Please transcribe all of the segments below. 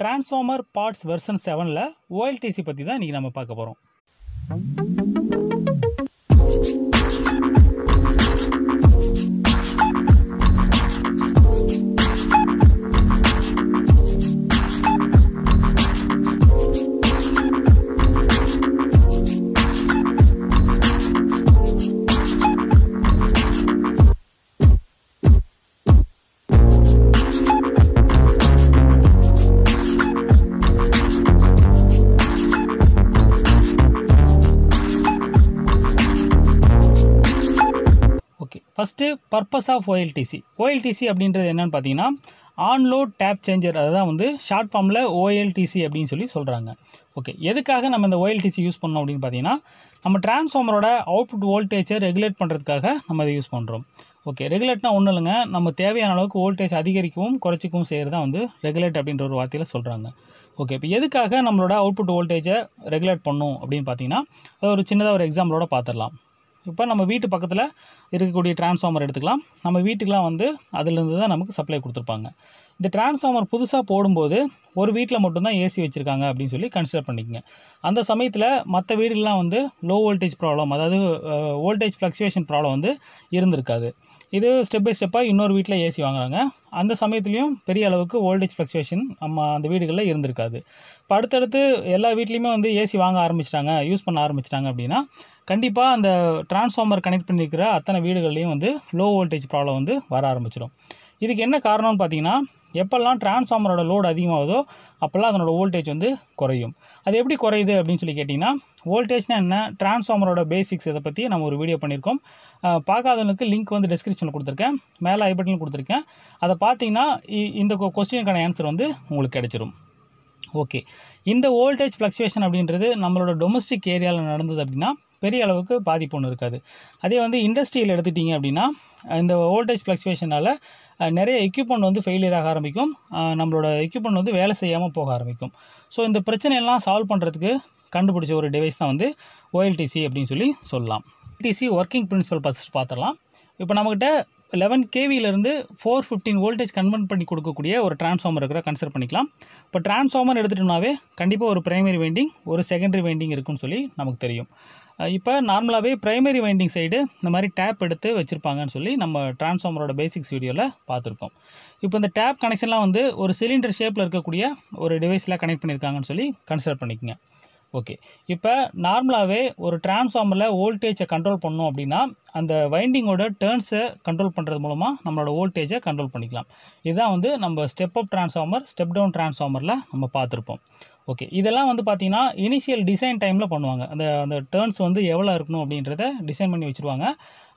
transformer parts version செவனில் OLTC பற்றி தான் இன்றைக்கி நம்ம பார்க்க போகிறோம் first purpose of OLTC OLTC அப்படின்றது என்னென்னு பார்த்தீங்கன்னா ஆன்லோட் டேப் சேஞ்சர் அதுதான் வந்து ஷார்ட் ஃபார்மில் ஓஎல்டிசி அப்படின்னு சொல்லி சொல்கிறாங்க ஓகே எதுக்காக நம்ம இந்த ஓஎல்டிசி யூஸ் பண்ணோம் அப்படின்னு பார்த்தீங்கன்னா நம்ம டிரான்ஸ்ஃபார்மரோட அவுட்புட் வோல்டேஜை ரெகுலேட் பண்ணுறதுக்காக நம்ம அதை யூஸ் பண்ணுறோம் ஓகே ரெகுலேட்னா ஒன்றும் இல்லைங்க நம்ம தேவையான அளவுக்கு வோல்டேஜ் அதிகரிக்கவும் குறைச்சிக்கவும் செய்கிறது தான் வந்து ரெகுலேட் அப்படின்ற ஒரு வார்த்தையில் சொல்கிறாங்க ஓகே இப்போ எதுக்காக நம்மளோட அவுட்புட் வோல்டேஜை ரெகுலேட் பண்ணும் அப்படின்னு பார்த்தீங்கன்னா அது ஒரு சின்னதாக ஒரு எக்ஸாம்பிளோட பார்த்துடலாம் இப்போ நம்ம வீட்டு பக்கத்தில் இருக்கக்கூடிய டிரான்ஸ்ஃபார்மர் எடுத்துக்கலாம் நம்ம வீட்டுக்கெலாம் வந்து அதிலிருந்து தான் நமக்கு சப்ளை கொடுத்துருப்பாங்க இந்த டிரான்ஸ்ஃபார்மர் புதுசாக போடும்போது ஒரு வீட்டில் மட்டும்தான் ஏசி வச்சுருக்காங்க அப்படின்னு சொல்லி கன்சிடர் பண்ணிக்கங்க அந்த சமயத்தில் மற்ற வீடுகள்லாம் வந்து லோ வோல்டேஜ் ப்ராப்ளம் அதாவது வோல்டேஜ் ஃப்ளக்சுவேஷன் ப்ராப்ளம் வந்து இருந்திருக்காது இது ஸ்டெப் பை ஸ்டெப்பாக இன்னொரு வீட்டில் ஏசி வாங்குறாங்க அந்த சமயத்துலேயும் பெரிய அளவுக்கு வோல்டேஜ் ஃப்ளக்சுவேஷன் நம்ம அந்த வீடுகளில் இருந்திருக்காது இப்போ அடுத்தடுத்து எல்லா வீட்லேயுமே வந்து ஏசி வாங்க ஆரம்பிச்சிட்டாங்க யூஸ் பண்ண ஆரம்பிச்சிட்டாங்க அப்படின்னா கண்டிப்பாக அந்த டிரான்ஸ்ஃபார்மர் கனெக்ட் பண்ணியிருக்கிற அத்தனை வீடுகள்லேயும் வந்து லோ வோல்டேஜ் ப்ராப்ளம் வந்து வர ஆரம்பிச்சிடும் இதுக்கு என்ன காரணம்னு பார்த்தீங்கன்னா எப்போல்லாம் டிரான்ஸ்ஃபார்மரோட லோடு அதிகமாகுதோ அப்போல்லாம் அதனோட வோல்டேஜ் வந்து குறையும் அது எப்படி குறையுது அப்படின்னு சொல்லி கேட்டிங்கன்னா வோல்டேஜ்னால் என்ன டிரான்ஸ்ஃபார்மரோட பேசிக்ஸ் இதை பற்றி நம்ம ஒரு வீடியோ பண்ணியிருக்கோம் பார்க்காதவங்களுக்கு லிங்க் வந்து டிஸ்கிரிப்ஷனில் கொடுத்துருக்கேன் மேலே ஐ கொடுத்துருக்கேன் அதை பார்த்தீங்கன்னா இந்த கொஸ்டினுக்கான ஆன்சர் வந்து உங்களுக்கு கிடச்சிரும் ஓகே இந்த வோல்டேஜ் ஃப்ளக்சுவேஷன் அப்படின்றது நம்மளோட டொமஸ்டிக் ஏரியாவில் நடந்தது அப்படின்னா பெரிய அளவுக்கு பாதிப்பு ஒன்று இருக்காது அதே வந்து இண்டஸ்ட்ரியில் எடுத்துட்டிங்க அப்படின்னா இந்த ஓல்டேஜ் ஃப்ளக்ஸுவேஷனால் நிறைய எக்யூப்மெண்ட் வந்து ஃபெயிலியர் ஆக ஆரம்பிக்கும் நம்மளோட எக்யூப்மெண்ட் வந்து வேலை செய்யாமல் போக ஆரம்பிக்கும் ஸோ இந்த பிரச்சனையெல்லாம் சால்வ் பண்ணுறதுக்கு கண்டுபிடிச்ச ஒரு டிவைஸ் தான் வந்து ஓஎல்டிசி அப்படின்னு சொல்லி சொல்லலாம் டிசி ஒர்க்கிங் பிரின்சிபல் பார்த்து பார்த்துடலாம் இப்போ நம்மக்கிட்ட லெவன் கேவியிலேருந்து ஃபோர் ஃபிஃப்டின் வோல்டேஜ் கன்வெர்ட் பண்ணி கொடுக்கக்கூடிய ஒரு டிரான்ஸ்ஃபார்மர் இருக்கிற கன்சிடர் பண்ணிக்கலாம் இப்போ டிரான்ஸ்ஃபார்மர் எடுத்துட்டோம்னாவே கண்டிப்பாக ஒரு ப்ரைமரி வைண்டிங் ஒரு செகண்டரி வைண்டிங் இருக்குன்னு சொல்லி நமக்கு தெரியும் இப்போ நார்மலாகவே ப்ரைமரி வைண்டிங் சைடு இந்த மாதிரி டேப் எடுத்து வச்சுருப்பாங்கன்னு சொல்லி நம்ம டிரான்ஸ்ஃபார்மரோட பேசிக்ஸ் வீடியோவில் பார்த்துருக்கோம் இப்போ இந்த டேப் கனெக்ஷன்லாம் வந்து ஒரு சிலிண்டர் ஷேப்பில் இருக்கக்கூடிய ஒரு டிவைஸில் கனெக்ட் பண்ணியிருக்காங்கன்னு சொல்லி கன்சிடர் பண்ணிக்கோங்க ஓகே இப்போ நார்மலாகவே ஒரு டிரான்ஸ்ஃபார்மரில் வோல்டேஜை கண்ட்ரோல் பண்ணோம் அப்படின்னா அந்த வைண்டிங்கோட டேர்ன்ஸை கண்ட்ரோல் பண்ணுறது மூலமாக நம்மளோட வோல்டேஜை கண்ட்ரோல் பண்ணிக்கலாம் இதுதான் வந்து நம்ம step up transformer step down டிரான்ஸ்ஃபார்மரில் நம்ம பார்த்துருப்போம் ஓகே இதெல்லாம் வந்து பார்த்திங்கன்னா இனிஷியல் டிசைன் டைமில் பண்ணுவாங்க அந்த அந்த டேர்ன்ஸ் வந்து எவ்வளோ இருக்கணும் அப்படின்றத டிசைன் பண்ணி வச்சுருவாங்க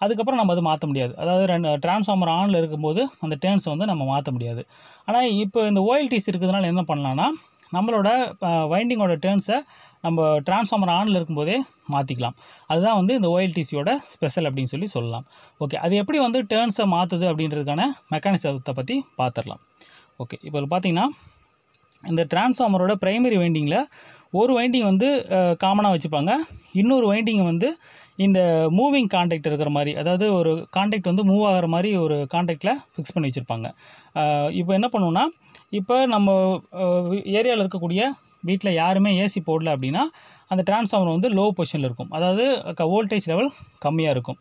அதுக்கப்புறம் நம்ம அது மாற்ற முடியாது அதாவது ரெண்டு டிரான்ஸ்ஃபார்மர் ஆனில் இருக்கும்போது அந்த டேர்ன்ஸ் வந்து நம்ம மாற்ற முடியாது ஆனால் இப்போ இந்த ஓஎல்டிஸ் இருக்கிறதுனால என்ன பண்ணலான்னா நம்மளோட வைண்டிங்கோட டேர்ன்ஸை நம்ம டிரான்ஸ்ஃபார்மர் ஆனில் இருக்கும்போதே மாற்றிக்கலாம் அதுதான் வந்து இந்த ஓஎல்டிசியோட ஸ்பெஷல் அப்படின்னு சொல்லி சொல்லலாம் ஓகே அது எப்படி வந்து டேர்ன்ஸை மாற்றுது அப்படின்றதுக்கான மெக்கானிசத்தை பற்றி பார்த்துடலாம் ஓகே இப்போ பார்த்திங்கன்னா இந்த டிரான்ஸ்ஃபார்மரோட ப்ரைமரி வைண்டிங்கில் ஒரு வைண்டிங் வந்து காமனாக வச்சுப்பாங்க இன்னொரு வைண்டிங்கை வந்து இந்த மூவிங் காண்டாக்ட் இருக்கிற மாதிரி அதாவது ஒரு காண்டாக்ட் வந்து மூவ் ஆகிற மாதிரி ஒரு காண்டாக்டில் ஃபிக்ஸ் பண்ணி வச்சுருப்பாங்க இப்போ என்ன பண்ணுவோம்னா இப்போ நம்ம ஏரியாவில் இருக்கக்கூடிய வீட்டில் யாருமே ஏசி போடல அப்படின்னா அந்த டிரான்ஸ்ஃபார்மர் வந்து லோ பொசிஷனில் இருக்கும் அதாவது க வோல்டேஜ் லெவல் கம்மியாக இருக்கும்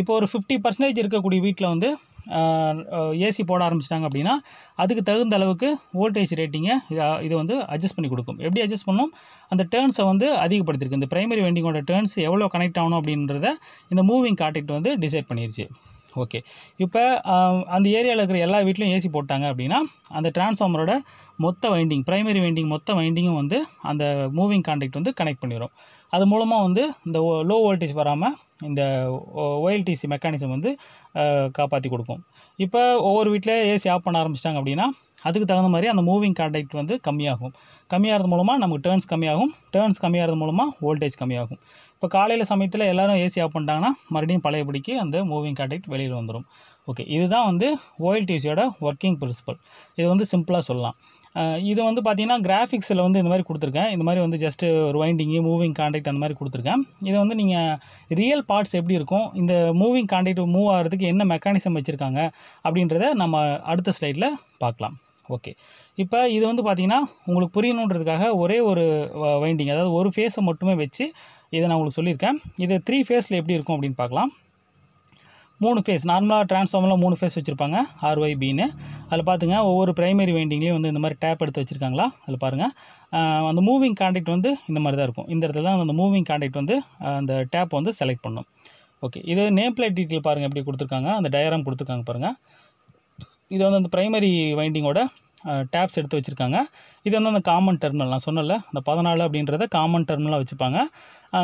இப்போ ஒரு ஃபிஃப்டி பர்சன்டேஜ் இருக்கக்கூடிய வீட்டில் வந்து ஏசி போட ஆரம்பிச்சிட்டாங்க அப்படின்னா அதுக்கு தகுந்த அளவுக்கு வோல்டேஜ் ரேட்டிங்கை இதை வந்து அட்ஜஸ்ட் பண்ணி கொடுக்கும் எப்படி அட்ஜஸ்ட் பண்ணும் அந்த டேர்ன்ஸை வந்து அதிகப்படுத்திருக்கு இந்த ப்ரைமரி வெண்டிங்கோட டேர்ன்ஸ் எவ்வளோ கனெக்ட் ஆகணும் அப்படின்றத இந்த மூவிங் கான்டாக்ட் வந்து டிசைட் பண்ணிருச்சு ஓகே இப்போ அந்த ஏரியாவில் இருக்கிற எல்லா வீட்லேயும் ஏசி போட்டாங்க அப்படின்னா அந்த டிரான்ஸ்ஃபார்மரோட மொத்த வைண்டிங் ப்ரைமரி வைண்டிங் மொத்த வைண்டிங்கும் வந்து அந்த மூவிங் கான்டெக்ட் வந்து கனெக்ட் பண்ணிடும் அது மூலமாக வந்து இந்த லோ வோல்டேஜ் வராமல் இந்த ஓஎல்டிசி மெக்கானிசம் வந்து காப்பாற்றி கொடுக்கும் இப்போ ஒவ்வொரு வீட்டில் ஏசி ஆஃப் பண்ண ஆரம்பிச்சிட்டாங்க அப்படின்னா அதுக்கு தகுந்த மாதிரி அந்த மூவிங் கான்டெக்ட் வந்து கம்மியாகும் கம்மியாகிறது மூலமாக நமக்கு டேர்ன்ஸ் கம்மியாகும் டேர்ன்ஸ் கம்மியாகிறது மூலமாக வோல்டேஜ் கம்மியாகும் இப்போ காலையில் சமயத்தில் எல்லோரும் ஏசி ஆஃப் பண்ணிட்டாங்கன்னா மறுபடியும் பழையபடிக்கு அந்த மூவிங் கான்டெக்ட் வெளியில் வந்துடும் ஓகே இதுதான் வந்து ஓஎல்டிசியோட ஒர்க்கிங் பிரின்சிபல் இது வந்து சிம்பிளாக சொல்லலாம் இது வந்து பார்த்திங்கன்னா கிராஃபிக்ஸில் வந்து இந்த மாதிரி கொடுத்துருக்கேன் இந்த மாதிரி வந்து ஜஸ்ட்டு ஒரு வைண்டிங்கு மூவிங் கான்டெக்ட் அந்த மாதிரி கொடுத்துருக்கேன் இதை வந்து நீங்கள் ரியல் பார்ட்ஸ் எப்படி இருக்கும் இந்த மூவிங் கான்டெக்ட் மூவ் ஆகிறதுக்கு என்ன மெக்கானிசம் வச்சுருக்காங்க அப்படின்றத நம்ம அடுத்த ஸ்லைடில் பார்க்கலாம் ஓகே இப்போ இது வந்து பார்த்திங்கன்னா உங்களுக்கு புரியணுன்றதுக்காக ஒரே ஒரு வைண்டிங் அதாவது ஒரு ஃபேஸை மட்டுமே வச்சு இதை நான் உங்களுக்கு சொல்லியிருக்கேன் இது த்ரீ ஃபேஸில் எப்படி இருக்கும் அப்படின்னு பார்க்கலாம் மூணு ஃபேஸ் நார்மலாக ட்ரான்ஸ்ஃபார்மில் மூணு ஃபேஸ் வச்சுருப்பாங்க ஆர்ஒய் பின்னு அதில் பார்த்துங்க ஒவ்வொரு ப்ரைமரி வைண்டிங்லேயும் வந்து இந்த மாதிரி டேப் எடுத்து வச்சுருக்காங்களா அதில் பாருங்கள் அந்த மூவிங் காண்டக்ட் வந்து இந்த மாதிரி தான் இருக்கும் இந்த இடத்துல தான் அந்த மூவிங் காண்டக்ட் வந்து அந்த டேப் வந்து செலக்ட் பண்ணும் ஓகே இது நேம் பிளேட் டீட்டெயில் பாருங்கள் எப்படி கொடுத்துருக்காங்க அந்த டயராம் கொடுத்துருக்காங்க பாருங்கள் இது வந்து அந்த ப்ரைமரி வைண்டிங்கோட டேப்ஸ் எடுத்து வச்சுருக்காங்க இது வந்து அந்த காமன் டெர்மினல் நான் சொன்னல அந்த பதினாலு அப்படின்றத காமன் டெர்மினலாக வச்சுப்பாங்க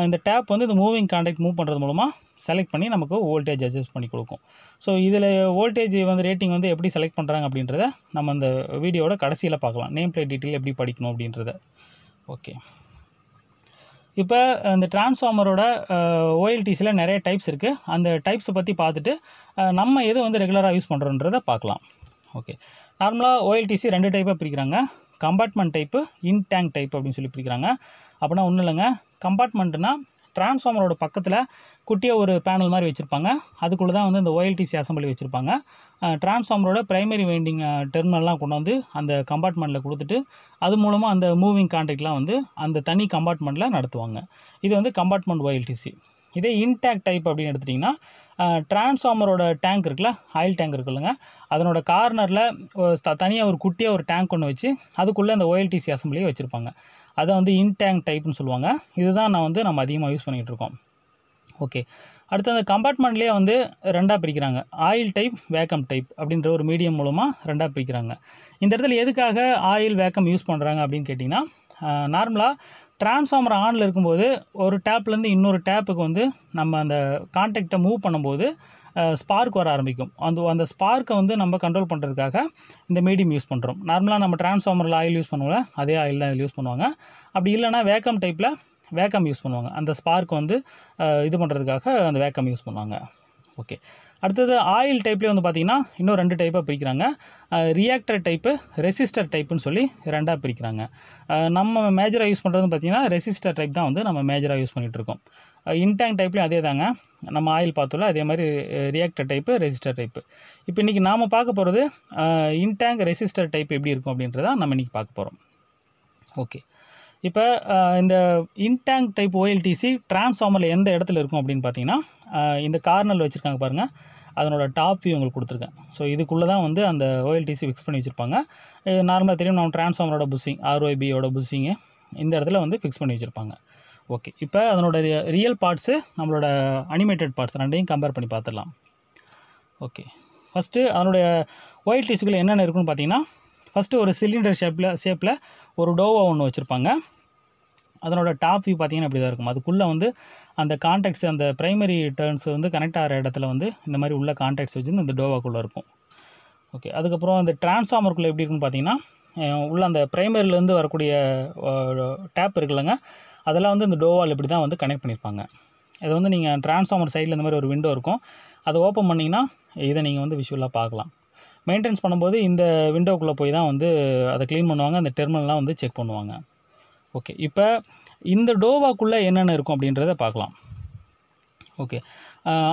இந்த டேப் வந்து இந்த மூவிங் கான்டாக்ட் மூவ் பண்ணுறது மூலமாக செலக்ட் பண்ணி நமக்கு வோல்டேஜ் அட்ஜஸ்ட் பண்ணி கொடுக்கும் ஸோ இதில் வோல்டேஜ் வந்து ரேட்டிங் வந்து எப்படி செலக்ட் பண்ணுறாங்க அப்படின்றத நம்ம அந்த வீடியோட கடைசியில் பார்க்கலாம் நேம் பிளேட் டீட்டெயில் எப்படி படிக்கணும் அப்படின்றத ஓகே இப்போ இந்த டிரான்ஸ்ஃபார்மரோட ஓஎல்டிஸில் நிறைய டைப்ஸ் இருக்குது அந்த டைப்ஸை பற்றி பார்த்துட்டு நம்ம எது வந்து ரெகுலராக யூஸ் பண்ணுறோன்றதை பார்க்கலாம் ஓகே நார்மலாக ஓஎல்டிசி ரெண்டு டைப்பாக பிரிக்கிறாங்க compartment type in tank type அப்படின்னு சொல்லி பிரிக்கிறாங்க அப்படின்னா ஒன்றும் இல்லைங்க கம்பார்ட்மெண்ட்னா டிரான்ஸ்ஃபார்மரோட பக்கத்தில் குட்டியாக ஒரு பேனல் மாதிரி வச்சுருப்பாங்க அதுக்குள்ளே தான் வந்து இந்த ஓஎல்டிசி அசம்பிளி வச்சுருப்பாங்க டிரான்ஸ்ஃபார்மரோட ப்ரைமரி வைண்டிங் டெர்மினல்லாம் கொண்டு வந்து அந்த கம்பார்ட்மெண்ட்டில் கொடுத்துட்டு அது மூலமாக அந்த மூவிங் கான்ட்ராக்ட்லாம் வந்து அந்த தனி கம்பார்ட்மெண்ட்டில் நடத்துவாங்க இது வந்து கம்பார்ட்மெண்ட் ஓஎல்டிசி இதே இன்டாக்ட் டைப் அப்படின்னு எடுத்துட்டிங்கன்னா டிரான்ஸ்ஃபார்மரோட டேங்க் இருக்குல்ல ஆயில் டேங்க் இருக்குல்லங்க அதனோட கார்னரில் தனியாக ஒரு குட்டியாக ஒரு டேங்க் ஒன்று வச்சு அதுக்குள்ளே அந்த ஓஎல்டிசி அசம்பிளியை வச்சுருப்பாங்க அதை வந்து இன்டேங்க் டைப்னு சொல்லுவாங்க இதுதான் நான் வந்து நம்ம அதிகமாக யூஸ் பண்ணிகிட்ருக்கோம் ஓகே அடுத்து அந்த கம்பார்ட்மெண்ட்லேயே வந்து ரெண்டாக பிரிக்கிறாங்க ஆயில் டைப் வேக்கம் டைப் அப்படின்ற ஒரு மீடியம் மூலமாக ரெண்டாக பிரிக்கிறாங்க இந்த இடத்துல எதுக்காக ஆயில் வேக்கம் யூஸ் பண்ணுறாங்க அப்படின்னு கேட்டிங்கன்னா நார்மலாக டிரான்ஸ்ஃபார்மர் ஆனில் இருக்கும்போது ஒரு டேப்லேருந்து இன்னொரு டேப்புக்கு வந்து நம்ம அந்த கான்டாக்டை மூவ் பண்ணும்போது ஸ்பார்க் வர ஆரம்பிக்கும் அந்த அந்த ஸ்பார்க்கை வந்து நம்ம கண்ட்ரோல் பண்ணுறதுக்காக இந்த மீடியம் யூஸ் பண்ணுறோம் நார்மலாக நம்ம டிரான்ஸ்ஃபார்மரில் ஆயில் யூஸ் பண்ணுவோம்ல அதே ஆயில் தான் இதில் யூஸ் பண்ணுவாங்க அப்படி இல்லைனா வேக்கம் டைப்பில் வேக்கம் யூஸ் பண்ணுவாங்க அந்த ஸ்பார்க் வந்து இது பண்ணுறதுக்காக அந்த வேக்கம் யூஸ் பண்ணுவாங்க ஓகே அடுத்தது ஆயில் டைப்லேயே வந்து பார்த்திங்கன்னா இன்னும் ரெண்டு டைப்பாக பிரிக்கிறாங்க ரியாக்டர் டைப்பு ரெசிஸ்டர் டைப்புன்னு சொல்லி ரெண்டாக பிரிக்கிறாங்க நம்ம மேஜராக யூஸ் பண்ணுறதுன்னு பார்த்திங்கன்னா ரெசிஸ்டர் டைப் தான் வந்து நம்ம மேஜராக யூஸ் பண்ணிகிட்டு இருக்கோம் இன்டேங்க் டைப்லேயும் அதே தாங்க நம்ம ஆயில் பார்த்தோம்ல அதே மாதிரி ரியாக்டர் டைப்பு ரெசிஸ்டர் டைப்பு இப்போ இன்றைக்கி நாம் பார்க்க போகிறது இன்டேங்க் ரெசிஸ்டர் டைப் எப்படி இருக்கும் அப்படின்றதான் நம்ம இன்றைக்கி பார்க்க போகிறோம் ஓகே இப்போ இந்த இன்டேங்க் டைப் ஓஎல்டிசி டிரான்ஸ்ஃபார்மரில் எந்த இடத்துல இருக்கும் அப்படின்னு பார்த்தீங்கன்னா இந்த கார்னல் வச்சுருக்காங்க பாருங்கள் அதனோட டாப் வியூ உங்களுக்கு கொடுத்துருக்கேன் ஸோ இதுக்குள்ளே தான் வந்து அந்த ஓஎல்டிசி ஃபிக்ஸ் பண்ணி வச்சுருப்பாங்க நார்மலாக தெரியும் நம்ம டிரான்ஸ்ஃபார்மரோட புஷிங் ஆர்ஒபியோட புஷிங்கு இந்த இடத்துல வந்து ஃபிக்ஸ் பண்ணி வச்சுருப்பாங்க ஓகே இப்போ அதனோட ரியல் பார்ட்ஸு நம்மளோட அனிமேட்டட் பார்ட்ஸ் ரெண்டையும் கம்பேர் பண்ணி பார்த்துடலாம் ஓகே ஃபஸ்ட்டு அதனுடைய ஒயிட் டிஷ்யூக்குள்ளே என்னென்ன இருக்குன்னு பார்த்தீங்கன்னா ஃபஸ்ட்டு ஒரு சிலிண்டர் ஷேப்பில் ஷேப்பில் ஒரு டோவா ஒன்று வச்சுருப்பாங்க அதனோட டாப் வியூ பார்த்திங்கன்னா இப்படி தான் இருக்கும் அதுக்குள்ளே வந்து அந்த கான்டாக்ட்ஸ் அந்த ப்ரைமரி டர்ன்ஸ் வந்து கனெக்ட் ஆகிற இடத்துல வந்து இந்த மாதிரி உள்ள கான்டாக்ட்ஸ் வச்சு இந்த டோவாக்குள்ளே இருக்கும் ஓகே அதுக்கப்புறம் அந்த டிரான்ஸ்ஃபார்மருக்குள்ளே எப்படி இருக்குன்னு பார்த்தீங்கன்னா உள்ள அந்த ப்ரைமரிலேருந்து வரக்கூடிய டேப் இருக்குல்லங்க அதெல்லாம் வந்து இந்த டோவால் இப்படி தான் வந்து கனெக்ட் பண்ணியிருப்பாங்க இதை வந்து நீங்கள் டிரான்ஸ்ஃபார்மர் சைடில் இந்த மாதிரி ஒரு விண்டோ இருக்கும் அதை ஓப்பன் பண்ணிங்கன்னா இதை நீங்கள் வந்து விஷுவலாக பார்க்கலாம் மெயின்டெனன்ஸ் பண்ணும்போது இந்த விண்டோக்குள்ளே போய் தான் வந்து அதை க்ளீன் பண்ணுவாங்க அந்த டெர்மினல்லாம் வந்து செக் பண்ணுவாங்க ஓகே இப்போ இந்த டோவாக்குள்ளே என்னென்ன இருக்கும் அப்படின்றத பார்க்கலாம் ஓகே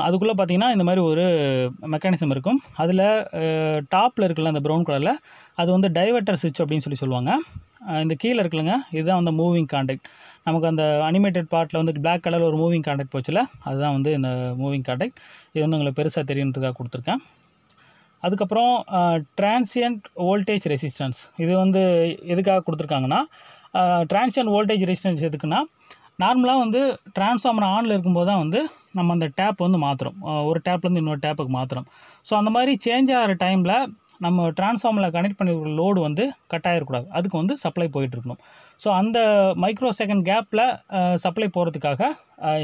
அதுக்குள்ளே பார்த்தீங்கன்னா இந்த மாதிரி ஒரு மெக்கானிசம் இருக்கும் அதில் டாப்பில் இருக்குல்ல அந்த ப்ரௌன் கலரில் அது வந்து டைவர்டர் சுவிட்ச் அப்படின்னு சொல்லி சொல்லுவாங்க இந்த கீழே இருக்குல்லங்க இதுதான் வந்து மூவிங் காண்டாக்ட் நமக்கு அந்த அனிமேட்டட் பார்ட்டில் வந்து பிளாக் கலரில் ஒரு மூவிங் காண்டாக்ட் போச்சுல அதுதான் வந்து இந்த மூவிங் காண்டாக்ட் இது வந்து உங்களுக்கு பெருசாக தெரியுன்றதுக்காக கொடுத்துருக்கேன் அதுக்கப்புறம் டிரான்சியன்ட் வோல்டேஜ் ரெசிஸ்டன்ஸ் இது வந்து எதுக்காக கொடுத்துருக்காங்கன்னா டிரான்சியன்ட் வோல்டேஜ் ரெசிஸ்டன்ஸ் எதுக்குன்னா நார்மலாக வந்து டிரான்ஸ்ஃபார்மர் ஆனில் இருக்கும்போது தான் வந்து நம்ம அந்த டேப் வந்து மாற்றுறோம் ஒரு டேப்லேருந்து இன்னொரு டேப்புக்கு மாற்றுறோம் ஸோ அந்த மாதிரி சேஞ்ச் ஆகிற டைமில் நம்ம டிரான்ஸ்ஃபார்மில் கனெக்ட் பண்ணிருக்கிற லோடு வந்து கட் ஆகிடக்கூடாது அதுக்கு வந்து சப்ளை போயிட்டுருக்கணும் ஸோ அந்த மைக்ரோ செகண்ட் கேப்பில் சப்ளை போகிறதுக்காக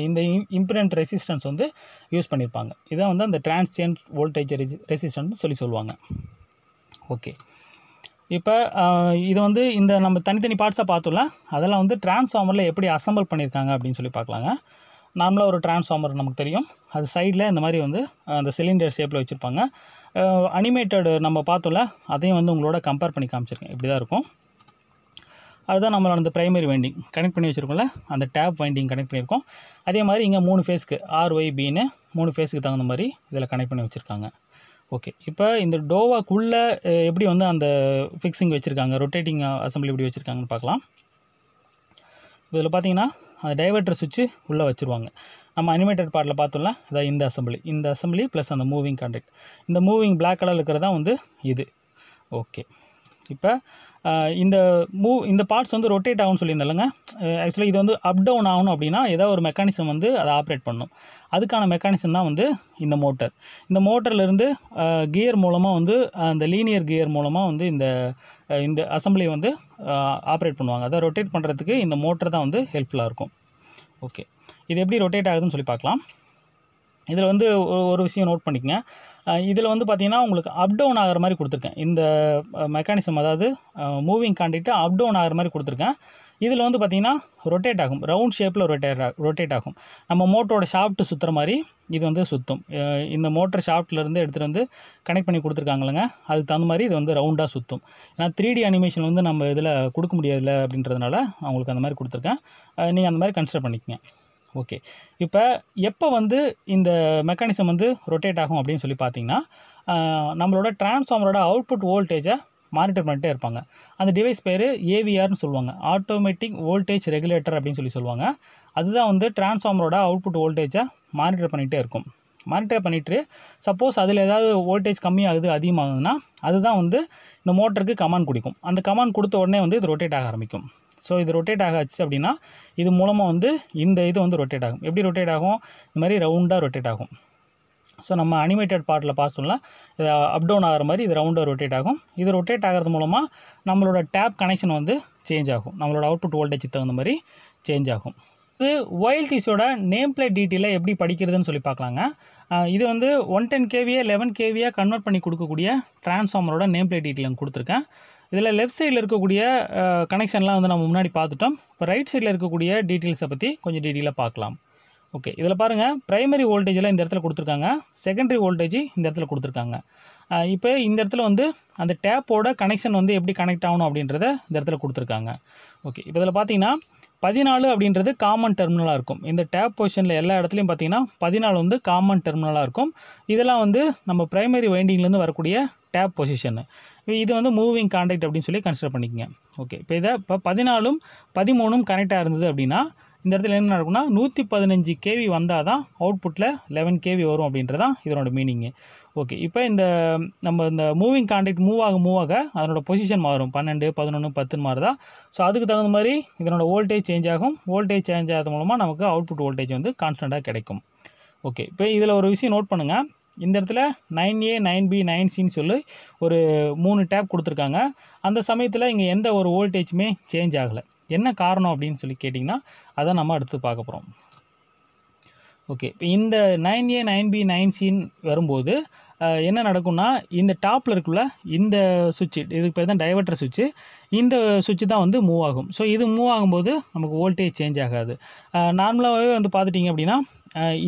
இந்த இம்பிடன்ட் ரெசிஸ்டன்ஸ் வந்து யூஸ் பண்ணியிருப்பாங்க இதை வந்து அந்த டிரான்சியன்ட் வோல்டேஜ் ரெசி ரெசிஸ்டன்ஸ் சொல்லி சொல்லுவாங்க ஓகே இப்போ இது வந்து இந்த நம்ம தனித்தனி பார்ட்ஸாக பார்த்துலாம் அதெல்லாம் வந்து டிரான்ஸ்ஃபார்மரில் எப்படி அசம்பிள் பண்ணியிருக்காங்க அப்படின்னு சொல்லி பார்க்கலாங்க நார்மலாக ஒரு டிரான்ஸ்ஃபார்மர் நமக்கு தெரியும் அது சைடில் இந்த மாதிரி வந்து அந்த சிலிண்டர் ஷேப்பில் வச்சுருப்பாங்க அனிமேட்டடு நம்ம பார்த்தோம்ல அதையும் வந்து உங்களோட கம்பேர் பண்ணி காமிச்சிருக்கேன் இப்படி தான் இருக்கும் அதுதான் நம்மளோட அந்த ப்ரைமரி வைண்டிங் கனெக்ட் பண்ணி வச்சுருக்கோம்ல அந்த டேப் வைண்டிங் கனெக்ட் பண்ணியிருக்கோம் அதே மாதிரி இங்கே மூணு ஃபேஸ்க்கு ஆர் ஒய் பின்னு மூணு ஃபேஸுக்கு தகுந்த மாதிரி இதில் கனெக்ட் பண்ணி வச்சுருக்காங்க ஓகே இப்போ இந்த டோவாக்குள்ளே எப்படி வந்து அந்த ஃபிக்ஸிங் வச்சுருக்காங்க ரொட்டேட்டிங் அசம்பிளி எப்படி வச்சுருக்காங்கன்னு பார்க்கலாம் இதில் பார்த்தீங்கன்னா அந்த டைவர்டர் சுவிட்சு உள்ளே வச்சுருவாங்க நம்ம அனிமேட்டட் பார்ட்டில் பார்த்தோம்னா இதான் இந்த அசம்பிளி இந்த அசம்பிளி ப்ளஸ் அந்த மூவிங் கான்டாக்ட் இந்த மூவிங் பிளாக் கலர் இருக்கிறது தான் வந்து இது ஓகே இப்போ இந்த மூ இந்த பார்ட்ஸ் வந்து ரொட்டேட் ஆகும்னு சொல்லியிருந்தேன்லங்க ஆக்சுவலாக இது வந்து அப் டவுன் ஆகணும் அப்படின்னா ஏதாவது ஒரு மெக்கானிசம் வந்து அதை ஆப்ரேட் பண்ணும் அதுக்கான மெக்கானிசம் தான் வந்து இந்த மோட்டர் இந்த மோட்டர்லேருந்து கியர் மூலமாக வந்து அந்த லீனியர் கியர் மூலமாக வந்து இந்த இந்த அசம்பிளி வந்து ஆப்ரேட் பண்ணுவாங்க அதை ரொட்டேட் பண்ணுறதுக்கு இந்த மோட்டர் தான் வந்து ஹெல்ப்ஃபுல்லாக இருக்கும் ஓகே இது எப்படி ரொட்டேட் ஆகுதுன்னு சொல்லி பார்க்கலாம் இதில் வந்து ஒரு விஷயம் நோட் பண்ணிக்கங்க இதில் வந்து பார்த்திங்கன்னா உங்களுக்கு அப் டவுன் ஆகிற மாதிரி கொடுத்துருக்கேன் இந்த மெக்கானிசம் அதாவது மூவிங் காண்டிட்டு அப் டவுன் ஆகிற மாதிரி கொடுத்துருக்கேன் இதில் வந்து பார்த்திங்கன்னா ரொட்டேட் ஆகும் ரவுண்ட் ஷேப்பில் ரொட்டேட் ரொட்டேட் ஆகும் நம்ம மோட்டரோட ஷாஃப்ட்டு சுற்றுற மாதிரி இது வந்து சுற்றும் இந்த மோட்டர் ஷாஃப்ட்லேருந்து எடுத்துகிட்டு வந்து கனெக்ட் பண்ணி கொடுத்துருக்காங்களங்க அதுக்கு தகுந்த மாதிரி இது வந்து ரவுண்டாக சுற்றும் ஏன்னா த்ரீ டி அனிமேஷன் வந்து நம்ம இதில் கொடுக்க முடியாதுல்ல அப்படின்றதுனால அவங்களுக்கு அந்த மாதிரி கொடுத்துருக்கேன் நீங்கள் அந்த மாதிரி கன்சிடர் பண்ணிக்கங்க ஓகே இப்போ எப்போ வந்து இந்த மெக்கானிசம் வந்து ரொட்டேட் ஆகும் அப்படின்னு சொல்லி பார்த்தீங்கன்னா நம்மளோட டிரான்ஸ்ஃபார்மரோட அவுட்புட் வோல்டேஜை மானிட்டர் பண்ணிட்டே இருப்பாங்க அந்த டிவைஸ் பேர் ஏவிஆர்னு சொல்லுவாங்க ஆட்டோமேட்டிக் வோல்டேஜ் ரெகுலேட்டர் அப்படின்னு சொல்லி சொல்லுவாங்க அதுதான் வந்து டிரான்ஸ்ஃபார்மரோட அவுட்புட் வோல்டேஜை மானிட்டர் பண்ணிகிட்டே இருக்கும் மானிட்டர் பண்ணிவிட்டு சப்போஸ் அதில் ஏதாவது வோல்டேஜ் கம்மியாகுது அதிகமாகுதுன்னா அதுதான் வந்து இந்த மோட்டருக்கு கமான் குடிக்கும் அந்த கமான் கொடுத்த உடனே வந்து இது ரொட்டேட் ஆக ஆரம்பிக்கும் ஸோ இது ரொட்டேட் ஆகாச்சு அப்படின்னா இது மூலமாக வந்து இந்த இது வந்து ரொட்டேட் ஆகும் எப்படி ரொட்டேட் ஆகும் இந்த மாதிரி ரவுண்டாக ரொட்டேட் ஆகும் ஸோ நம்ம அனிமேட்டட் பார்ட்டில் சொல்லலாம் இது அப் டவுன் ஆகிற மாதிரி இது ரவுண்டாக ரொட்டேட் ஆகும் இது ரொட்டேட் ஆகிறது மூலமாக நம்மளோட டேப் கனெக்ஷன் வந்து சேஞ்ச் ஆகும் நம்மளோட அவுட்புட் வோல்டேஜ் தகுந்த மாதிரி சேஞ்ச் ஆகும் அடுத்து ஒயல்டிஸோட நேம் பிளேட் டீட்டெயிலை எப்படி படிக்கிறதுன்னு சொல்லி பார்க்கலாங்க இது வந்து ஒன் டென் கேவியே லெவன் கேவியாக கன்வெர்ட் பண்ணி கொடுக்கக்கூடிய டிரான்ஸ்ஃபார்மரோட நேம் பிளேட் டீட்டெயில் கொடுத்துருக்கேன் இதில் லெஃப்ட் சைடில் இருக்கக்கூடிய கனெக்ஷன்லாம் வந்து நம்ம முன்னாடி பார்த்துட்டோம் இப்போ ரைட் சைடில் இருக்கக்கூடிய டீட்டெயில்ஸை பற்றி கொஞ்சம் டீட்டெயிலாக பார்க்கலாம் ஓகே இதில் பாருங்கள் ப்ரைமரி வோல்டேஜெலாம் இந்த இடத்துல கொடுத்துருக்காங்க செகண்டரி வோல்டேஜ் இந்த இடத்துல கொடுத்துருக்காங்க இப்போ இந்த இடத்துல வந்து அந்த டேப்போட கனெக்ஷன் வந்து எப்படி கனெக்ட் ஆகணும் அப்படின்றத இந்த இடத்துல கொடுத்துருக்காங்க ஓகே இப்போ இதில் பார்த்தீங்கன்னா பதினாலு அப்படின்றது காமன் டெர்மினலாக இருக்கும் இந்த டேப் பொசிஷனில் எல்லா இடத்துலையும் பார்த்தீங்கன்னா பதினாலு வந்து காமன் டெர்மினலாக இருக்கும் இதெல்லாம் வந்து நம்ம ப்ரைமரி வைண்டிங்லேருந்து வரக்கூடிய டேப் பொசிஷனு இது வந்து மூவிங் கான்டாக்ட் அப்படின்னு சொல்லி கன்சிடர் பண்ணிக்கங்க ஓகே இப்போ இதை இப்போ பதினாலும் பதிமூணும் கனெக்டாக இருந்தது அப்படின்னா இந்த இடத்துல என்ன நடக்கும்னா நூற்றி பதினஞ்சு கேவி வந்தால் தான் அவுட்புட்டில் லெவன் கேவி வரும் அப்படின்றதான் இதனோட மீனிங்கு ஓகே இப்போ இந்த நம்ம இந்த மூவிங் கான்டாக்ட் மூவ் ஆக மூவ் ஆக அதனோட பொசிஷன் மாறும் பன்னெண்டு பதினொன்று பத்துன்னு மாறுதா ஸோ அதுக்கு தகுந்த மாதிரி இதனோட வோல்டேஜ் சேஞ்ச் ஆகும் வோல்டேஜ் சேஞ்ச் ஆகிறது மூலமாக நமக்கு அவுட்புட் வோல்டேஜ் வந்து கான்ஸ்டண்ட்டாக கிடைக்கும் ஓகே இப்போ இதில் ஒரு விஷயம் நோட் பண்ணுங்கள் இந்த இடத்துல nine A nine B nine சின்னு சொல்லி ஒரு மூணு டேப் கொடுத்துருக்காங்க அந்த சமயத்தில் இங்கே எந்த ஒரு வோல்டேஜுமே சேஞ்ச் ஆகலை என்ன காரணம் அப்படின்னு சொல்லி கேட்டிங்கன்னா அதை நம்ம அடுத்து பார்க்க போகிறோம் ஓகே இப்போ இந்த nine A nine B nine C வரும்போது என்ன நடக்கும்னா இந்த டாப்பில் இருக்குள்ள இந்த சுவிட்சு இதுக்கு பேர் தான் டைவர்டர் சுவிட்சு இந்த சுவிட்சு தான் வந்து மூவ் ஆகும் ஸோ இது மூவ் ஆகும்போது நமக்கு வோல்டேஜ் சேஞ்ச் ஆகாது நார்மலாகவே வந்து பார்த்துட்டிங்க அப்படின்னா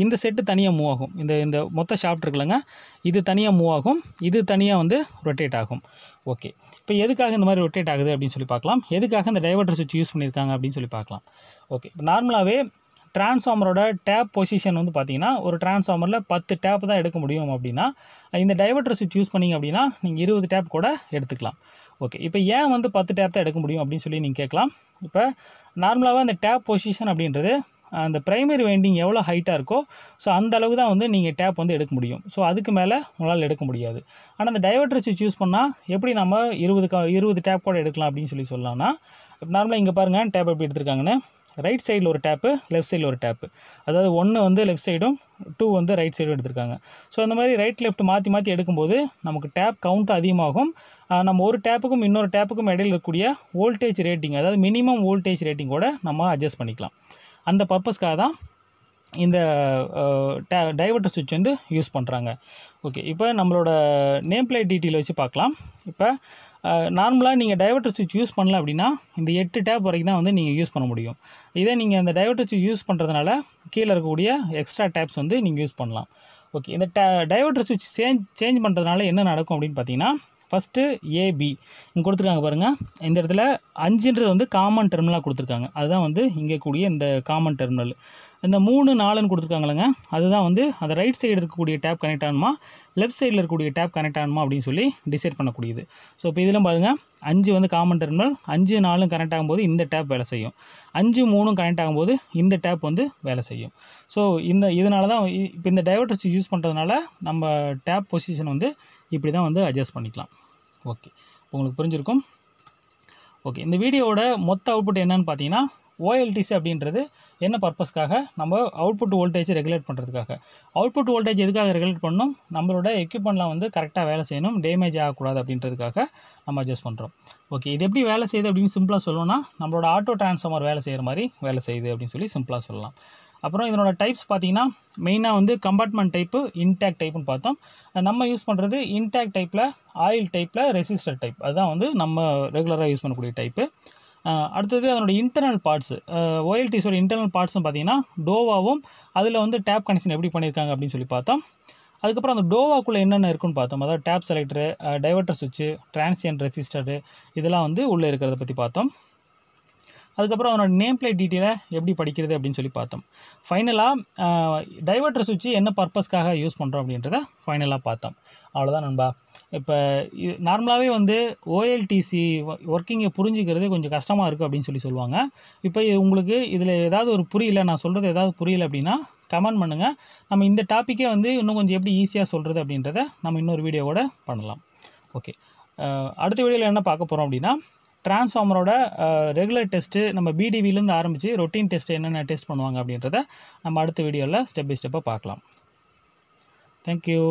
இந்த செட்டு தனியாக மூவ் ஆகும் இந்த இந்த மொத்த ஷாஃப்ட் இருக்குல்லங்க இது தனியாக மூவ் ஆகும் இது தனியாக வந்து ரொட்டேட் ஆகும் ஓகே இப்போ எதுக்காக இந்த மாதிரி ரொட்டேட் ஆகுது அப்படின்னு சொல்லி பார்க்கலாம் எதுக்காக இந்த டைவர்டர் சுவிட்ச் யூஸ் பண்ணியிருக்காங்க அப்படின்னு சொல்லி பார்க்கலாம் ஓகே இப்போ நார்மலாகவே டிரான்ஸ்ஃபார்மரோட டேப் பொசிஷன் வந்து பார்த்தீங்கன்னா ஒரு டிரான்ஸ்ஃபார்மரில் பத்து டேப் தான் எடுக்க முடியும் அப்படின்னா இந்த டைவர்டர் சுவிட்ச் யூஸ் பண்ணிங்க அப்படின்னா நீங்கள் இருபது டேப் கூட எடுத்துக்கலாம் ஓகே இப்போ ஏன் வந்து பத்து டேப் தான் எடுக்க முடியும் அப்படின்னு சொல்லி நீங்கள் கேட்கலாம் இப்போ நார்மலாகவே அந்த டேப் பொசிஷன் அப்படின்றது அந்த ப்ரைமரி வைண்டிங் எவ்வளோ ஹைட்டாக இருக்கோ ஸோ அந்த அளவு தான் வந்து நீங்கள் டேப் வந்து எடுக்க முடியும் ஸோ அதுக்கு மேலே உங்களால் எடுக்க முடியாது ஆனால் அந்த டைவர்டர் சுவிச் யூஸ் பண்ணால் எப்படி நம்ம இருபது க இருபது டேப் கூட எடுக்கலாம் அப்படின்னு சொல்லி சொல்லலாம்னா நார்மலாக இங்கே பாருங்கள் டேப் எப்படி எடுத்திருக்காங்கன்னு ரைட் சைடில் ஒரு டேப்பு லெஃப்ட் சைடில் ஒரு டேப்பு அதாவது ஒன்று வந்து லெஃப்ட் சைடும் டூ வந்து ரைட் சைடும் எடுத்திருக்காங்க ஸோ அந்த மாதிரி ரைட் லெஃப்ட் மாற்றி மாற்றி எடுக்கும்போது நமக்கு டேப் கவுண்ட் அதிகமாகும் நம்ம ஒரு டேப்புக்கும் இன்னொரு டேப்புக்கும் இடையில் இருக்கக்கூடிய வோல்டேஜ் ரேட்டிங் அதாவது மினிமம் வோல்டேஜ் ரேட்டிங்கோட நம்ம அட்ஜஸ்ட் பண்ணிக்கலாம் அந்த பர்பஸ்க்காக தான் இந்த டைவர்டர் சுவிட்ச் வந்து யூஸ் பண்ணுறாங்க ஓகே இப்போ நம்மளோட நேம் பிளேட் டீட்டெயில் வச்சு பார்க்கலாம் இப்போ நார்மலாக நீங்கள் டைவர்டர் சுவிட்ச் யூஸ் பண்ணல அப்படின்னா இந்த எட்டு டேப் வரைக்கும் தான் வந்து நீங்கள் யூஸ் பண்ண முடியும் இதே நீங்கள் அந்த டைவர்டர் சுவிட்ச் யூஸ் பண்ணுறதுனால கீழே இருக்கக்கூடிய எக்ஸ்ட்ரா டேப்ஸ் வந்து நீங்கள் யூஸ் பண்ணலாம் ஓகே இந்த டைவர்டர் சுவிட்ச் சேஞ்ச் சேஞ்ச் பண்ணுறதுனால என்ன நடக்கும் அப்படின்னு பார்த்தீங்கன்னா ஃபஸ்ட்டு ஏபி இங்கே கொடுத்துருக்காங்க பாருங்கள் இந்த இடத்துல அஞ்சுன்றது வந்து காமன் டெர்மினலாக கொடுத்துருக்காங்க அதுதான் வந்து இங்கே கூடிய இந்த காமன் டெர்மினல் இந்த மூணு நாலுன்னு கொடுத்துருக்காங்களங்க அதுதான் வந்து அந்த ரைட் சைடு இருக்கக்கூடிய டேப் கனெக்ட் ஆகணுமா லெஃப்ட் சைடில் இருக்கக்கூடிய டேப் கனெக்ட் ஆகணுமா அப்படின்னு சொல்லி டிசைட் பண்ணக்கூடியது ஸோ இப்போ இதெல்லாம் பாருங்கள் அஞ்சு வந்து காமன் டெர்மினல் அஞ்சு நாலும் கனெக்ட் ஆகும்போது இந்த டேப் வேலை செய்யும் அஞ்சு மூணும் கனெக்ட் ஆகும்போது இந்த டேப் வந்து வேலை செய்யும் ஸோ இந்த இதனால தான் இப்போ இந்த டைவர்டர்ஸ் யூஸ் பண்ணுறதுனால நம்ம டேப் பொசிஷன் வந்து இப்படி தான் வந்து அட்ஜஸ்ட் பண்ணிக்கலாம் ஓகே உங்களுக்கு புரிஞ்சிருக்கும் ஓகே இந்த வீடியோவோட மொத்த அவுட்புட் என்னென்னு பார்த்தீங்கன்னா ஓஎல்டிசி அப்படின்றது என்ன பர்பஸ்க்காக நம்ம அவுட்புட் வோல்டேஜ் ரெகுலேட் பண்ணுறதுக்காக அவுட்புட் வோல்டேஜ் எதுக்காக ரெகுலேட் பண்ணணும் நம்மளோட எக்யூப்மெண்ட்லாம் வந்து கரெக்டாக வேலை செய்யணும் டேமேஜ் ஆகக்கூடாது அப்படின்றதுக்காக நம்ம அட்ஜஸ்ட் பண்ணுறோம் ஓகே இது எப்படி வேலை செய்யுது அப்படின்னு சிம்பிளாக சொல்லணும்னா நம்மளோட ஆட்டோ டிரான்ஸ்ஃபார்மர் வேலை செய்கிற மாதிரி வேலை செய்யுது அப்படின்னு சொல்லி சிம்பிளாக சொல்லலாம் அப்புறம் இதனோட டைப்ஸ் பார்த்தீங்கன்னா மெயினாக வந்து கம்பார்ட்மெண்ட் டைப்பு இன்டேக் டைப்புன்னு பார்த்தோம் நம்ம யூஸ் பண்ணுறது இன்டாக்ட் டைப்பில் ஆயில் டைப்பில் ரெசிஸ்டர் டைப் அதுதான் வந்து நம்ம ரெகுலராக யூஸ் பண்ணக்கூடிய டைப்பு அடுத்தது அதனோட இன்டர்னல் பார்ட்ஸு ஓஎல்டிஸோட இன்டர்னல் பார்ட்ஸும் பார்த்தீங்கன்னா டோவாவும் அதில் வந்து டேப் கனெக்ஷன் எப்படி பண்ணியிருக்காங்க அப்படின்னு சொல்லி பார்த்தோம் அதுக்கப்புறம் அந்த டோவாக்குள்ளே என்னென்ன இருக்குன்னு பார்த்தோம் அதாவது டேப் செலக்டரு டைவர்டர் சுவிட்சு டிரான்சியன் ரெசிஸ்டரு இதெல்லாம் வந்து உள்ளே இருக்கிறத பற்றி பார்த்தோம் அதுக்கப்புறம் அவனோட நேம் பிளேட் டீட்டெயிலை எப்படி படிக்கிறது அப்படின்னு சொல்லி பார்த்தோம் ஃபைனலாக டைவர்டர் சுவிட்சு என்ன பர்பஸ்க்காக யூஸ் பண்ணுறோம் அப்படின்றத ஃபைனலாக பார்த்தோம் அவ்வளோதான் நண்பா இப்போ இது நார்மலாகவே வந்து ஓஎல்டிசி ஒர்க்கிங்கை புரிஞ்சுக்கிறது கொஞ்சம் கஷ்டமாக இருக்குது அப்படின்னு சொல்லி சொல்லுவாங்க இப்போ உங்களுக்கு இதில் ஏதாவது ஒரு புரியல நான் சொல்கிறது ஏதாவது புரியல அப்படின்னா கமெண்ட் பண்ணுங்கள் நம்ம இந்த டாப்பிக்கே வந்து இன்னும் கொஞ்சம் எப்படி ஈஸியாக சொல்கிறது அப்படின்றத நம்ம இன்னொரு வீடியோவோட பண்ணலாம் ஓகே அடுத்த வீடியோவில் என்ன பார்க்க போகிறோம் அப்படின்னா டிரான்ஸ்ஃபார்மரோட ரெகுலர் டெஸ்ட்டு நம்ம பிடிவிலேருந்து ஆரம்பித்து ரொட்டீன் டெஸ்ட் என்னென்ன டெஸ்ட் பண்ணுவாங்க அப்படின்றத நம்ம அடுத்த வீடியோவில் ஸ்டெப் பை ஸ்டெப்பாக பார்க்கலாம் தேங்க்யூ